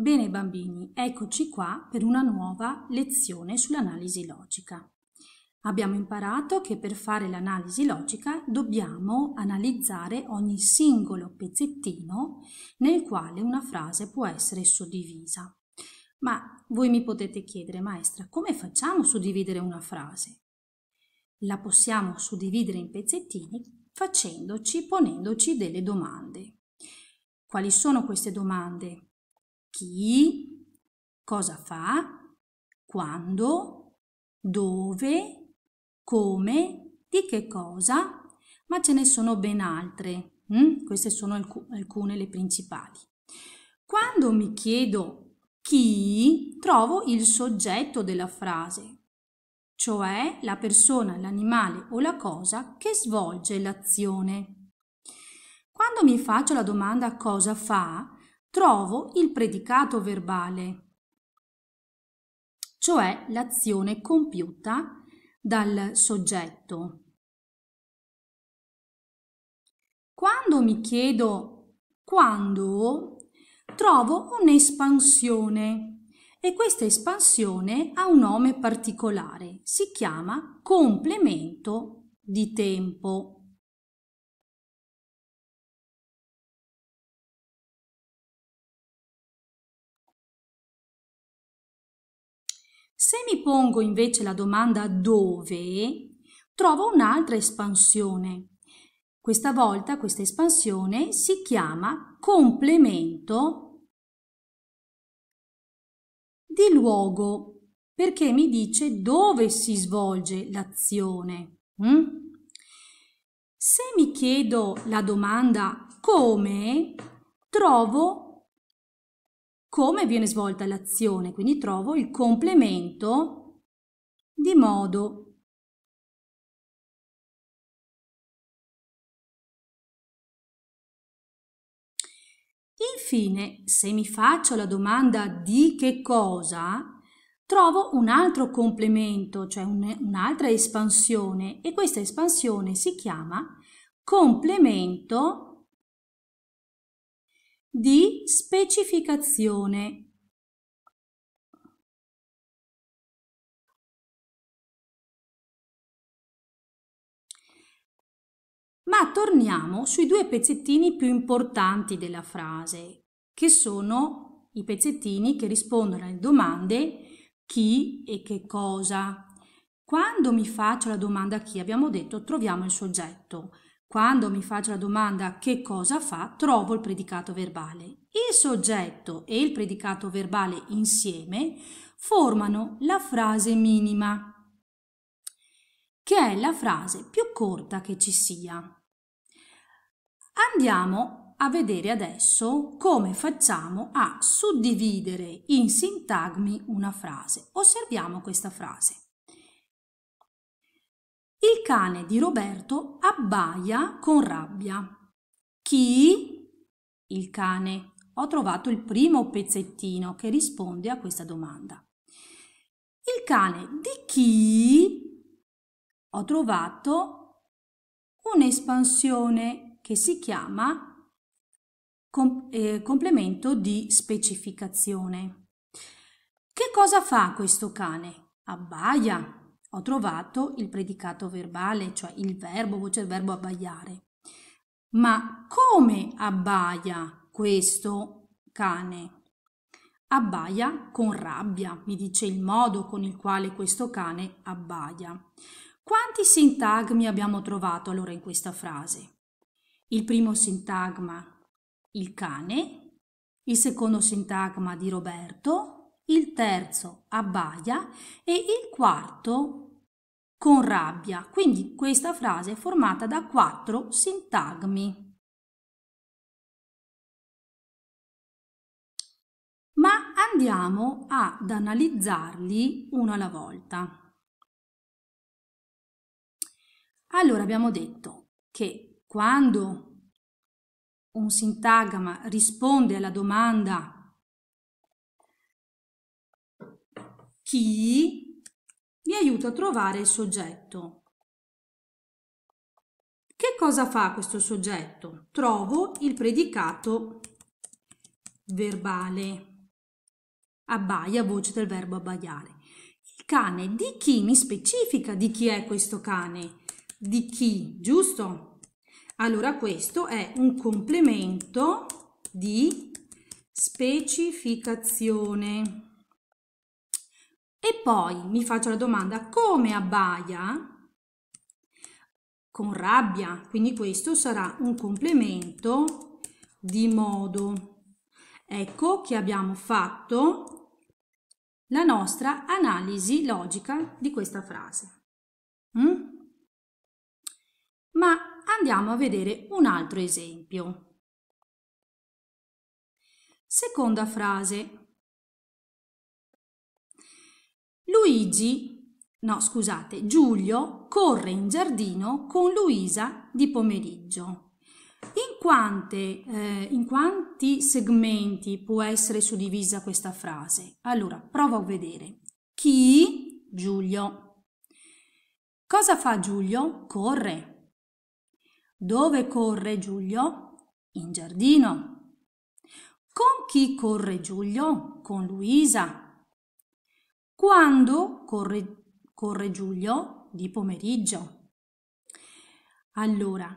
Bene bambini, eccoci qua per una nuova lezione sull'analisi logica. Abbiamo imparato che per fare l'analisi logica dobbiamo analizzare ogni singolo pezzettino nel quale una frase può essere suddivisa. Ma voi mi potete chiedere, maestra, come facciamo a suddividere una frase? La possiamo suddividere in pezzettini facendoci, ponendoci delle domande. Quali sono queste domande? chi, cosa fa, quando, dove, come, di che cosa, ma ce ne sono ben altre. Mm? Queste sono alc alcune le principali. Quando mi chiedo chi, trovo il soggetto della frase, cioè la persona, l'animale o la cosa che svolge l'azione. Quando mi faccio la domanda cosa fa, trovo il predicato verbale, cioè l'azione compiuta dal soggetto. Quando mi chiedo quando, trovo un'espansione e questa espansione ha un nome particolare, si chiama complemento di tempo. Se mi pongo invece la domanda dove, trovo un'altra espansione. Questa volta questa espansione si chiama complemento di luogo perché mi dice dove si svolge l'azione. Mm? Se mi chiedo la domanda come, trovo come viene svolta l'azione, quindi trovo il complemento di modo. Infine, se mi faccio la domanda di che cosa, trovo un altro complemento, cioè un'altra espansione e questa espansione si chiama complemento di specificazione. Ma torniamo sui due pezzettini più importanti della frase, che sono i pezzettini che rispondono alle domande chi e che cosa. Quando mi faccio la domanda chi, abbiamo detto troviamo il soggetto. Quando mi faccio la domanda che cosa fa, trovo il predicato verbale. Il soggetto e il predicato verbale insieme formano la frase minima, che è la frase più corta che ci sia. Andiamo a vedere adesso come facciamo a suddividere in sintagmi una frase. Osserviamo questa frase. Il cane di Roberto abbaia con rabbia. Chi? Il cane. Ho trovato il primo pezzettino che risponde a questa domanda. Il cane di chi? Ho trovato un'espansione che si chiama com eh, complemento di specificazione. Che cosa fa questo cane? Abbaia, ho trovato il predicato verbale, cioè il verbo, voce del verbo abbaiare. Ma come abbaia questo cane? Abbaia con rabbia, mi dice il modo con il quale questo cane abbaia. Quanti sintagmi abbiamo trovato allora in questa frase? Il primo sintagma, il cane, il secondo sintagma di Roberto, il terzo abbaia e il quarto con rabbia. Quindi questa frase è formata da quattro sintagmi. Ma andiamo ad analizzarli uno alla volta. Allora abbiamo detto che quando un sintagma risponde alla domanda chi mi aiuta a trovare il soggetto. Che cosa fa questo soggetto? Trovo il predicato verbale. Abbaia, voce del verbo abbaiare. Il cane di chi mi specifica di chi è questo cane? Di chi, giusto? Allora questo è un complemento di specificazione. E poi mi faccio la domanda come abbaia? Con rabbia, quindi questo sarà un complemento di modo. Ecco che abbiamo fatto la nostra analisi logica di questa frase. Mm? Ma andiamo a vedere un altro esempio. Seconda frase, Luigi, no scusate, Giulio corre in giardino con Luisa di pomeriggio. In, quante, eh, in quanti segmenti può essere suddivisa questa frase? Allora, provo a vedere. Chi? Giulio. Cosa fa Giulio? Corre. Dove corre Giulio? In giardino. Con chi corre Giulio? Con Luisa. Quando corre, corre Giulio? Di pomeriggio. Allora,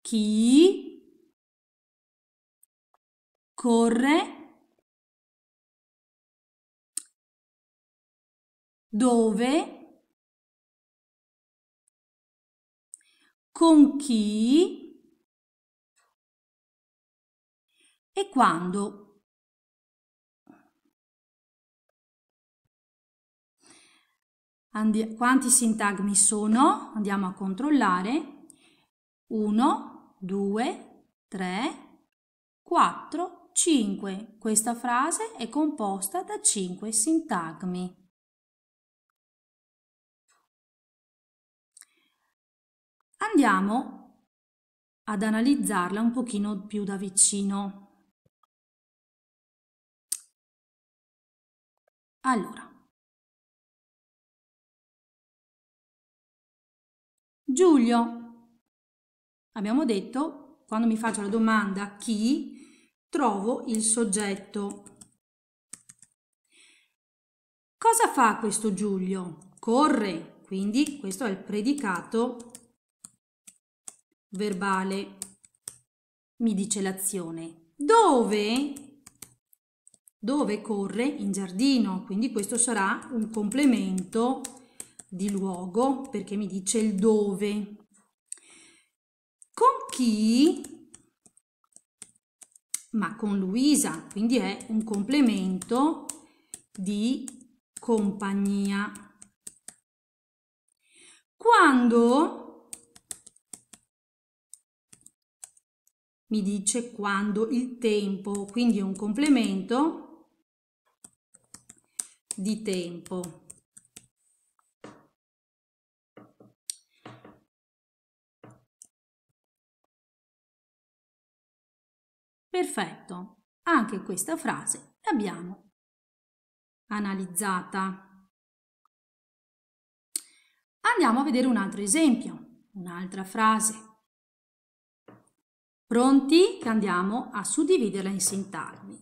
chi corre dove con chi e quando Andi quanti sintagmi sono? Andiamo a controllare. 1, 2, 3, 4, 5. Questa frase è composta da 5 sintagmi. Andiamo ad analizzarla un pochino più da vicino. Allora, Giulio. Abbiamo detto, quando mi faccio la domanda chi, trovo il soggetto. Cosa fa questo Giulio? Corre, quindi questo è il predicato verbale, mi dice l'azione. Dove? Dove corre? In giardino, quindi questo sarà un complemento di luogo perché mi dice il dove. Con chi? Ma con Luisa, quindi è un complemento di compagnia. Quando mi dice quando il tempo, quindi è un complemento di tempo. Perfetto, anche questa frase l'abbiamo analizzata. Andiamo a vedere un altro esempio, un'altra frase. Pronti che andiamo a suddividerla in sintagmi.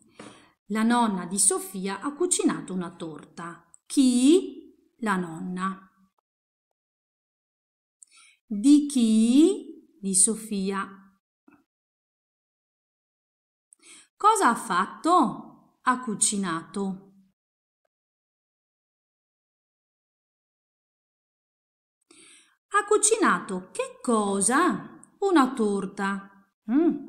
La nonna di Sofia ha cucinato una torta. Chi? La nonna. Di chi? Di Sofia Cosa ha fatto? Ha cucinato. Ha cucinato che cosa? Una torta. Mm.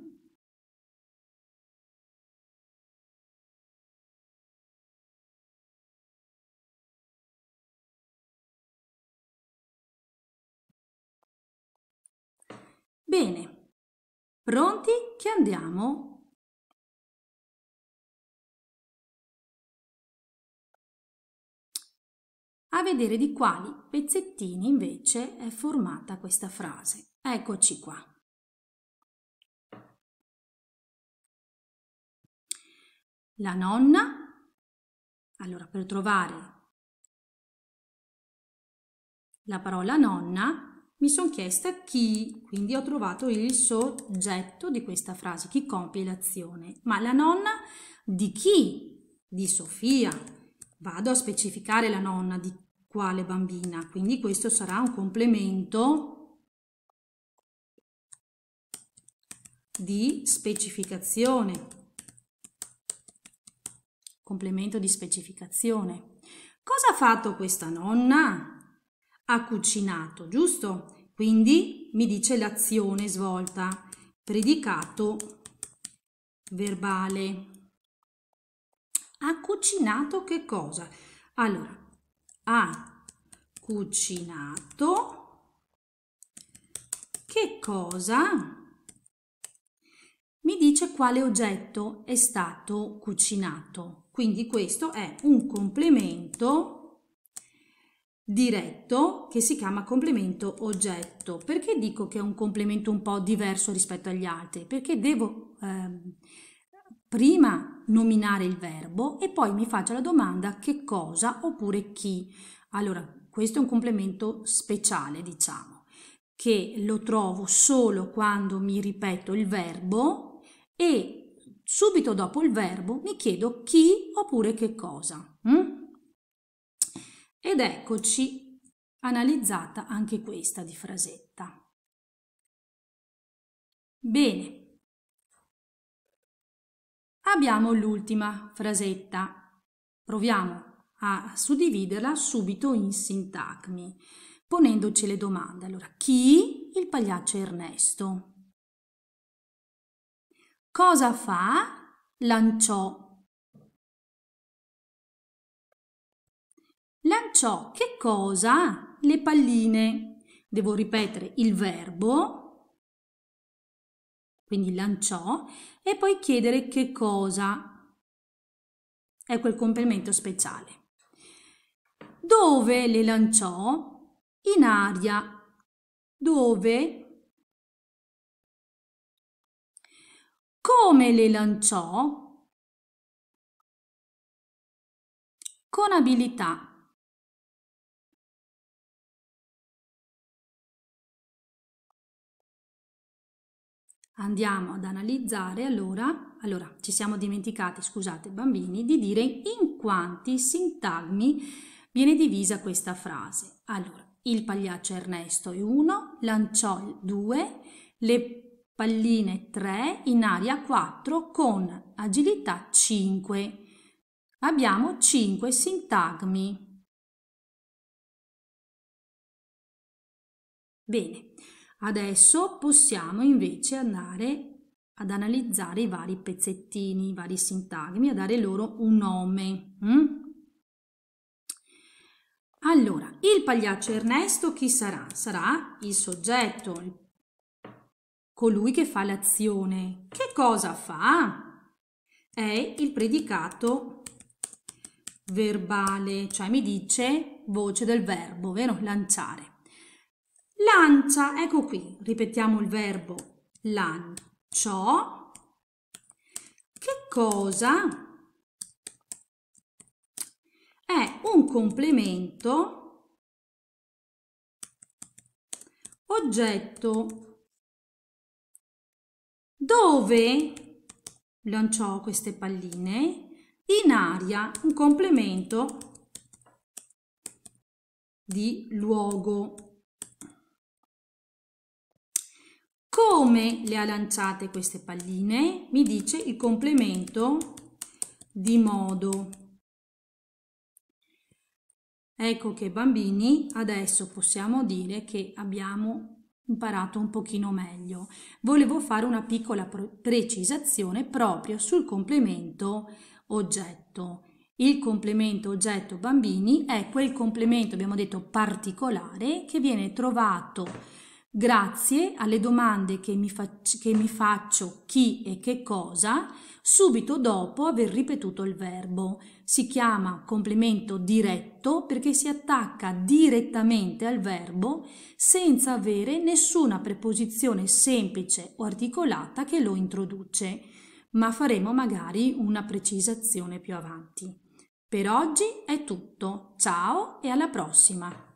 Bene, pronti che andiamo a vedere di quali pezzettini invece è formata questa frase. Eccoci qua. La nonna, allora per trovare la parola nonna mi sono chiesta chi, quindi ho trovato il soggetto di questa frase, chi compie l'azione. Ma la nonna di chi? Di Sofia, vado a specificare la nonna di quale bambina, quindi questo sarà un complemento di specificazione. Complemento di specificazione. Cosa ha fatto questa nonna? Ha cucinato, giusto? Quindi mi dice l'azione svolta, predicato verbale. Ha cucinato che cosa? Allora, ha cucinato che cosa? Mi dice quale oggetto è stato cucinato. Quindi questo è un complemento diretto che si chiama complemento oggetto. Perché dico che è un complemento un po' diverso rispetto agli altri? Perché devo eh, prima nominare il verbo e poi mi faccia la domanda che cosa oppure chi. Allora, questo è un complemento speciale, diciamo, che lo trovo solo quando mi ripeto il verbo e subito dopo il verbo mi chiedo chi oppure che cosa. Mm? Ed eccoci analizzata anche questa di frasetta. Bene, abbiamo l'ultima frasetta. Proviamo a suddividerla subito in sintagmi, ponendoci le domande. Allora, chi? Il pagliaccio Ernesto. Cosa fa? Lanciò. Lanciò che cosa? Le palline. Devo ripetere il verbo, quindi lanciò, e poi chiedere che cosa è quel complemento speciale. Dove le lanciò? In aria. Dove? Come le lanciò? Con abilità. Andiamo ad analizzare allora, allora ci siamo dimenticati, scusate bambini, di dire in quanti sintagmi viene divisa questa frase. Allora, il pagliaccio Ernesto è 1, l'anciol 2, le palline 3, in aria 4 con agilità 5. Abbiamo 5 sintagmi. Bene, Adesso possiamo invece andare ad analizzare i vari pezzettini, i vari sintagmi, a dare loro un nome. Mm? Allora, il pagliaccio Ernesto chi sarà? Sarà il soggetto, colui che fa l'azione. Che cosa fa? È il predicato verbale, cioè mi dice voce del verbo, vero? Lanciare. Lancia, ecco qui, ripetiamo il verbo lancio, Che cosa è un complemento oggetto dove lanciò queste palline in aria un complemento di luogo come le ha lanciate queste palline mi dice il complemento di modo. Ecco che bambini adesso possiamo dire che abbiamo imparato un pochino meglio. Volevo fare una piccola precisazione proprio sul complemento oggetto. Il complemento oggetto bambini è quel complemento, abbiamo detto, particolare che viene trovato Grazie alle domande che mi, fac- che mi faccio chi e che cosa subito dopo aver ripetuto il verbo. Si chiama complemento diretto perché si attacca direttamente al verbo senza avere nessuna preposizione semplice o articolata che lo introduce, ma faremo magari una precisazione più avanti. Per oggi è tutto, ciao e alla prossima!